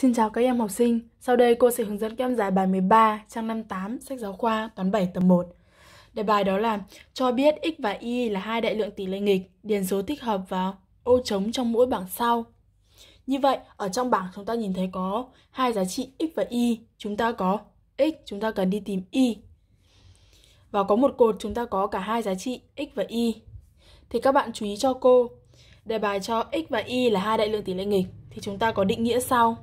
Xin chào các em học sinh, sau đây cô sẽ hướng dẫn các em giải bài 13, trang 58, sách giáo khoa, toán 7 tập 1. Đề bài đó là cho biết x và y là hai đại lượng tỷ lệ nghịch, điền số thích hợp vào ô trống trong mỗi bảng sau. Như vậy, ở trong bảng chúng ta nhìn thấy có hai giá trị x và y, chúng ta có x, chúng ta cần đi tìm y. Và có một cột chúng ta có cả hai giá trị x và y. Thì các bạn chú ý cho cô, đề bài cho x và y là hai đại lượng tỷ lệ nghịch thì chúng ta có định nghĩa sau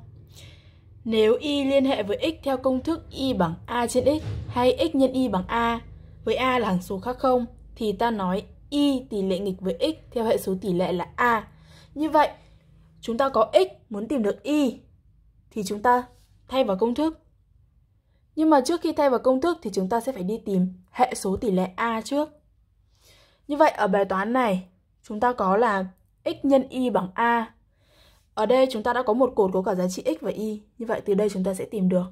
nếu y liên hệ với x theo công thức y bằng a trên x hay x nhân y bằng a, với a là hằng số khác không, thì ta nói y tỷ lệ nghịch với x theo hệ số tỷ lệ là a. Như vậy, chúng ta có x muốn tìm được y thì chúng ta thay vào công thức. Nhưng mà trước khi thay vào công thức thì chúng ta sẽ phải đi tìm hệ số tỷ lệ a trước. Như vậy ở bài toán này, chúng ta có là x nhân y bằng a ở đây chúng ta đã có một cột có cả giá trị x và y. Như vậy từ đây chúng ta sẽ tìm được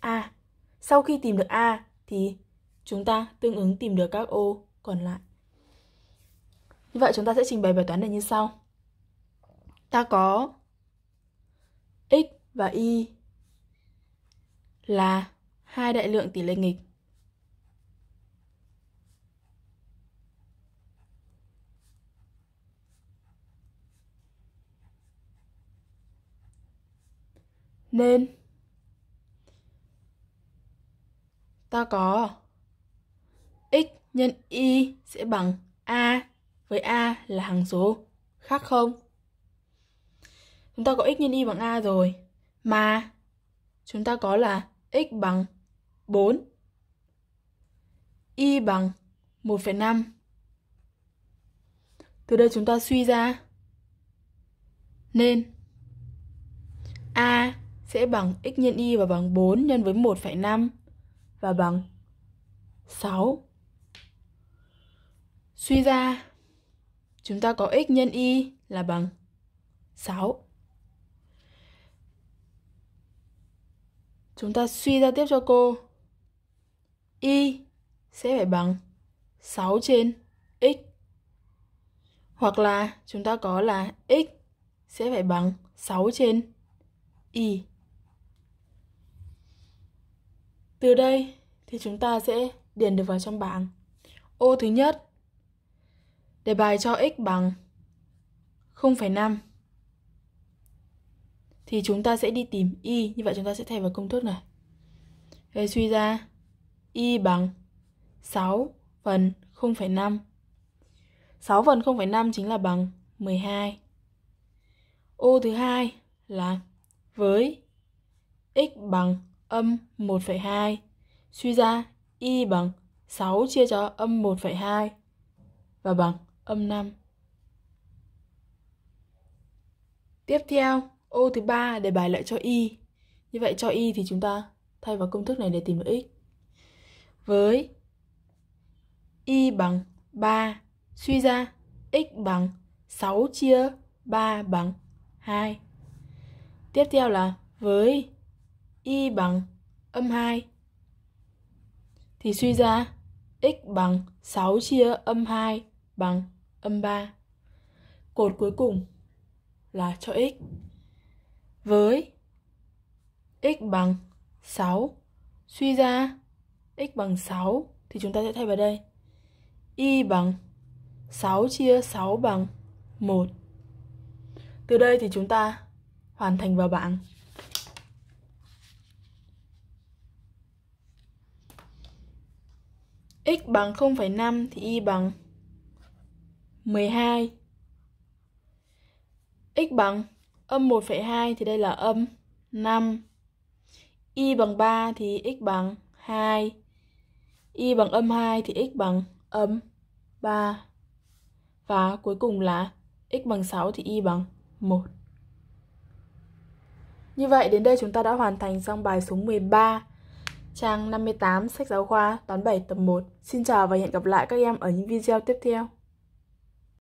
A. Sau khi tìm được A thì chúng ta tương ứng tìm được các ô còn lại. Như vậy chúng ta sẽ trình bày bài toán này như sau. Ta có x và y là hai đại lượng tỷ lệ nghịch nên ta có x nhân y sẽ bằng a với a là hằng số khác không? Chúng ta có x nhân y bằng a rồi mà chúng ta có là x bằng 4 y bằng 1,5 Từ đây chúng ta suy ra nên a sẽ bằng x nhân y và bằng 4 nhân với 1,5 và bằng 6. Suy ra, chúng ta có x nhân y là bằng 6. Chúng ta suy ra tiếp cho cô. Y sẽ phải bằng 6 trên x. Hoặc là chúng ta có là x sẽ phải bằng 6 trên y. Từ đây thì chúng ta sẽ điền được vào trong bảng. Ô thứ nhất, đề bài cho x bằng 0,5 thì chúng ta sẽ đi tìm y, như vậy chúng ta sẽ thay vào công thức này. Để suy ra y bằng 6 phần 0,5. 6 phần 0,5 chính là bằng 12. Ô thứ hai là với x bằng âm 1,2. Suy ra y bằng 6 chia cho âm 1,2 và bằng âm 5. Tiếp theo, ô thứ ba để bài lại cho y. Như vậy cho y thì chúng ta thay vào công thức này để tìm được x. Với y bằng 3, suy ra x bằng 6 chia 3 bằng 2. Tiếp theo là với y bằng âm 2 thì suy ra x bằng 6 chia âm 2 bằng âm 3. Cột cuối cùng là cho x với x bằng 6. Suy ra x bằng 6 thì chúng ta sẽ thay vào đây. Y bằng 6 chia 6 bằng 1. Từ đây thì chúng ta hoàn thành vào bảng. x bằng 0,5 thì y bằng 12. x bằng âm 1,2 thì đây là âm 5. y bằng 3 thì x bằng 2. y bằng âm 2 thì x bằng âm 3. Và cuối cùng là x bằng 6 thì y bằng 1. Như vậy đến đây chúng ta đã hoàn thành xong bài số 13 trang 58 sách giáo khoa toán 7 tập 1. Xin chào và hẹn gặp lại các em ở những video tiếp theo.